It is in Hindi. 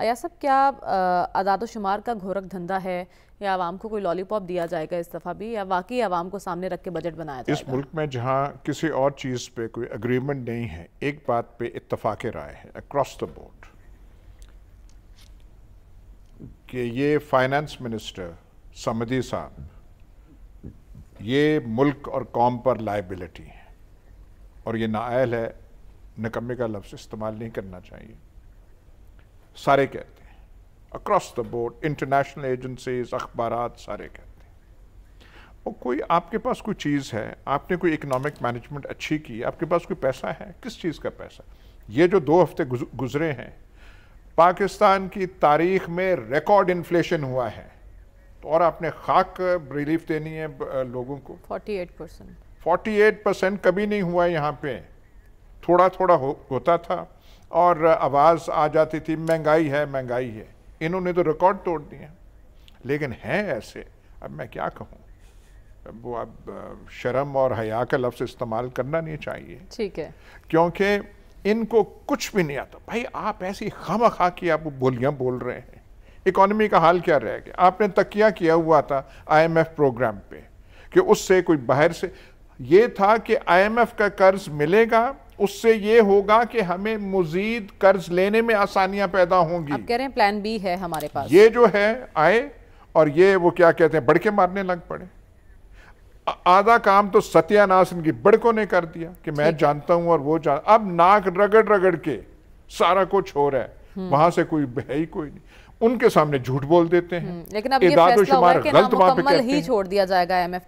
अया सब क्या अदाद शुमार का घोरख धंधा है या आवाम को कोई लॉलीपॉप दिया जाएगा इस दफ़ा भी या वाकई आवाम को सामने रख के बजट बनाया जाएगा इस मुल्क में जहाँ किसी और चीज़ पे कोई अग्रीमेंट नहीं है एक बात पे इतफाक़ राय है अक्रॉस द बोर्ड कि ये फाइनेंस मिनिस्टर समदी साहब ये मुल्क और कौम पर लाइबिलिटी है और ये नाइल है नकमे का लफ्ज़ इस्तेमाल नहीं करना चाहिए सारे कहते हैं across the board international agencies अखबार सारे कहते हैं और कोई आपके पास कोई चीज़ है आपने कोई इकनॉमिक मैनेजमेंट अच्छी की आपके पास कोई पैसा है किस चीज़ का पैसा ये जो दो हफ्ते गुजरे हैं पाकिस्तान की तारीख में रिकॉर्ड इन्फ्लेशन हुआ है तो और आपने खाक रिलीफ देनी है लोगों को 48 परसेंट 48 परसेंट कभी नहीं हुआ यहाँ पे थोड़ा थोड़ा हो होता था और आवाज़ आ जाती थी महंगाई है महंगाई है इन्होंने तो रिकॉर्ड तोड़ दिए लेकिन हैं ऐसे अब मैं क्या कहूँ वो अब शर्म और हया का लफ्ज़ इस्तेमाल करना नहीं चाहिए ठीक है क्योंकि इनको कुछ भी नहीं आता भाई आप ऐसी खम खा की आप बोलियाँ बोल रहे हैं इकॉनमी का हाल क्या रह गया आपने तकिया किया हुआ था आईएमएफ प्रोग्राम पे कि उससे कोई बाहर से ये था कि आईएमएफ का कर्ज मिलेगा उससे ये होगा कि हमें मजीद कर्ज लेने में आसानियां पैदा होंगी आप कह रहे हैं प्लान बी है हमारे पास ये जो है आए और ये वो क्या कहते हैं बड़के मारने लग पड़े आधा काम तो सत्यानाश इनकी बड़कों ने कर दिया कि मैं जानता हूं और वो जान अब नाक रगड़ रगड़ के सारा कुछ हो रहा है हम्म। वहां से कोई है ही कोई नहीं उनके सामने झूठ बोल देते हैं हम्म, लेकिन अब ये फैसला हुआ है कि ही छोड़ दिया जाएगा एमएफ